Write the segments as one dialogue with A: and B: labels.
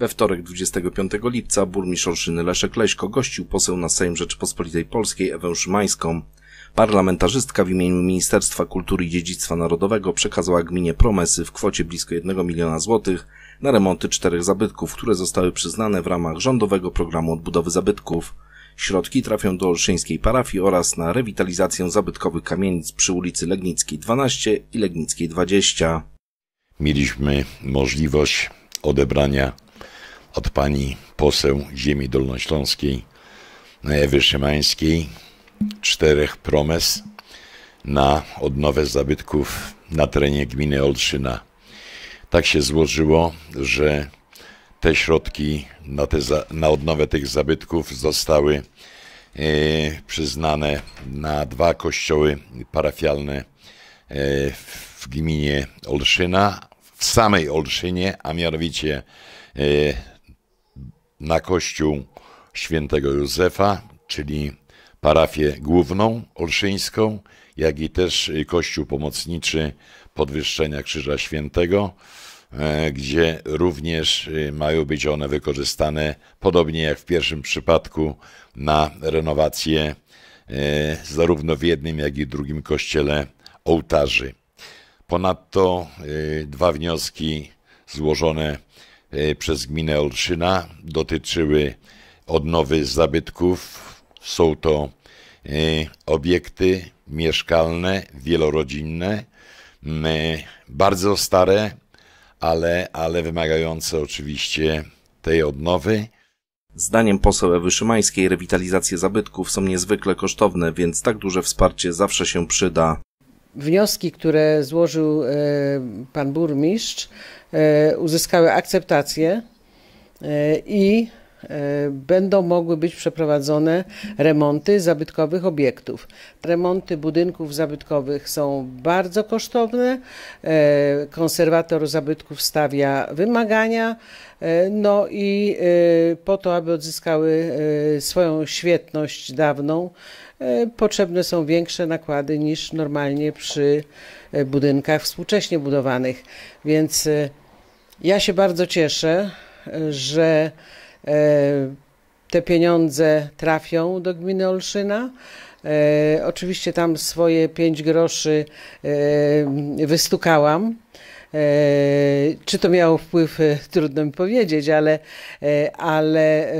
A: We wtorek 25 lipca burmistrz Olszyny Leszek Leśko gościł poseł na Sejm Rzeczypospolitej Polskiej Ewę Szymańską. Parlamentarzystka w imieniu Ministerstwa Kultury i Dziedzictwa Narodowego przekazała gminie promesy w kwocie blisko 1 miliona złotych na remonty czterech zabytków, które zostały przyznane w ramach rządowego programu odbudowy zabytków. Środki trafią do olszyńskiej parafii oraz na rewitalizację zabytkowych kamienic przy ulicy Legnickiej 12
B: i Legnickiej 20. Mieliśmy możliwość odebrania od pani poseł ziemi dolnośląskiej Ewy Szymańskiej czterech promes na odnowę zabytków na terenie gminy Olszyna. Tak się złożyło, że te środki na, te za, na odnowę tych zabytków zostały e, przyznane na dwa kościoły parafialne e, w gminie Olszyna, w samej Olszynie, a mianowicie e, na kościół świętego Józefa, czyli parafię główną olszyńską, jak i też y, kościół pomocniczy podwyższenia Krzyża Świętego, e, gdzie również y, mają być one wykorzystane, podobnie jak w pierwszym przypadku, na renowację e, zarówno w jednym, jak i w drugim kościele ołtarzy. Ponadto y, dwa wnioski złożone Y, przez gminę Olszyna dotyczyły odnowy zabytków. Są to y, obiekty mieszkalne, wielorodzinne, mm, y, bardzo stare, ale, ale wymagające oczywiście tej odnowy. Zdaniem poseł Ewy Szymańskiej rewitalizacje zabytków są
A: niezwykle kosztowne, więc tak duże wsparcie zawsze się przyda.
C: Wnioski, które złożył e, pan burmistrz, E, uzyskały akceptację e, i E, będą mogły być przeprowadzone remonty zabytkowych obiektów. Remonty budynków zabytkowych są bardzo kosztowne. E, konserwator zabytków stawia wymagania. E, no i po to, aby odzyskały swoją świetność dawną, potrzebne są większe nakłady niż normalnie przy budynkach współcześnie budowanych. Więc ja się bardzo cieszę, że E, te pieniądze trafią do gminy Olszyna. E, oczywiście tam swoje 5 groszy e, wystukałam. czy to miało wpływ, trudno mi powiedzieć, ale, ale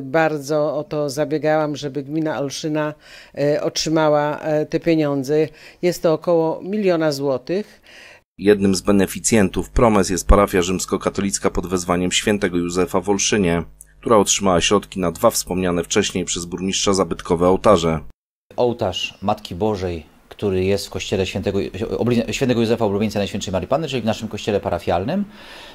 C: bardzo o to zabiegałam, żeby gmina Olszyna otrzymała te pieniądze. Jest to około miliona złotych.
A: Jednym z beneficjentów Promes jest parafia rzymskokatolicka pod wezwaniem świętego Józefa w Olszynie, która otrzymała środki na dwa wspomniane wcześniej przez burmistrza zabytkowe ołtarze.
D: Ołtarz Matki Bożej który jest w kościele świętego, świętego Józefa Oblubieńca Najświętszej Marii Panny, czyli w naszym kościele parafialnym.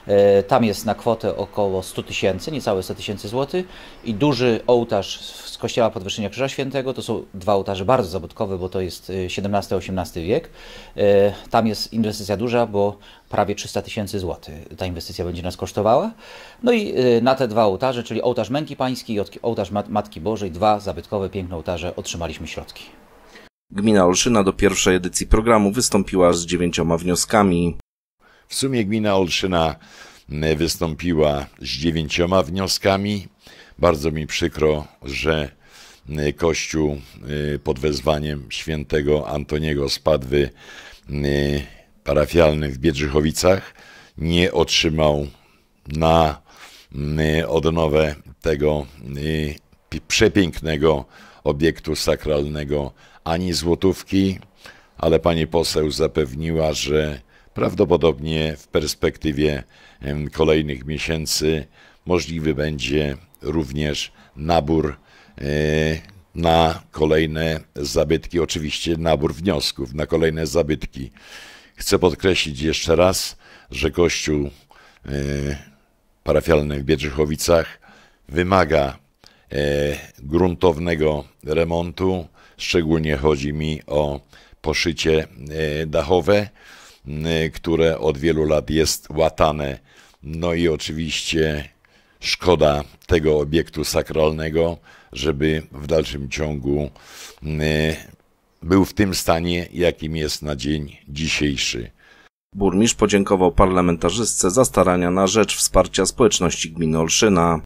D: E, tam jest na kwotę około 100 tysięcy, niecałe 100 tysięcy złotych i duży ołtarz z kościoła Podwyższenia Krzyża Świętego, to są dwa ołtarze bardzo zabytkowe, bo to jest XVII-XVIII e, wiek. E, tam jest inwestycja duża, bo prawie 300 tysięcy złotych ta inwestycja będzie nas kosztowała. No i na te dwa ołtarze, czyli ołtarz Męki Pańskiej i ołtarz Matki Bożej, dwa zabytkowe, piękne ołtarze, otrzymaliśmy środki.
A: Gmina Olszyna do pierwszej edycji programu wystąpiła
B: z dziewięcioma wnioskami. W sumie gmina Olszyna wystąpiła z dziewięcioma wnioskami. Bardzo mi przykro, że Kościół y, pod wezwaniem świętego Antoniego z Padwy parafialny w Biedrzychowicach nie otrzymał na odnowę tego y, przepięknego obiektu sakralnego ani złotówki, ale pani poseł zapewniła, że prawdopodobnie w perspektywie kolejnych miesięcy możliwy będzie również nabór e, na kolejne zabytki, oczywiście nabór wniosków na kolejne zabytki. Chcę podkreślić jeszcze raz, że Kościół e, parafialny w Biedrzychowicach wymaga e, gruntownego remontu, Szczególnie chodzi mi o poszycie e, dachowe, e, które od wielu lat jest łatane. No i oczywiście szkoda tego obiektu sakralnego, żeby w dalszym ciągu e, był w tym stanie, jakim jest na dzień
A: dzisiejszy. Burmistrz podziękował parlamentarzystce za starania na rzecz wsparcia społeczności
B: gminy Olszyna.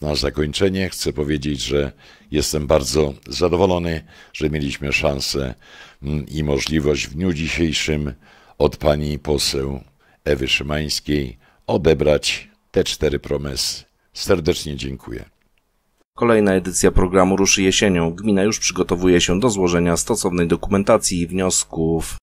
B: Na zakończenie chcę powiedzieć, że jestem bardzo zadowolony, że mieliśmy szansę mm, i możliwość w dniu dzisiejszym od pani poseł Ewy Szymańskiej odebrać te cztery promesy. Serdecznie dziękuję. Kolejna edycja programu ruszy jesienią.
A: Gmina już przygotowuje się do złożenia stosownej dokumentacji i wniosków.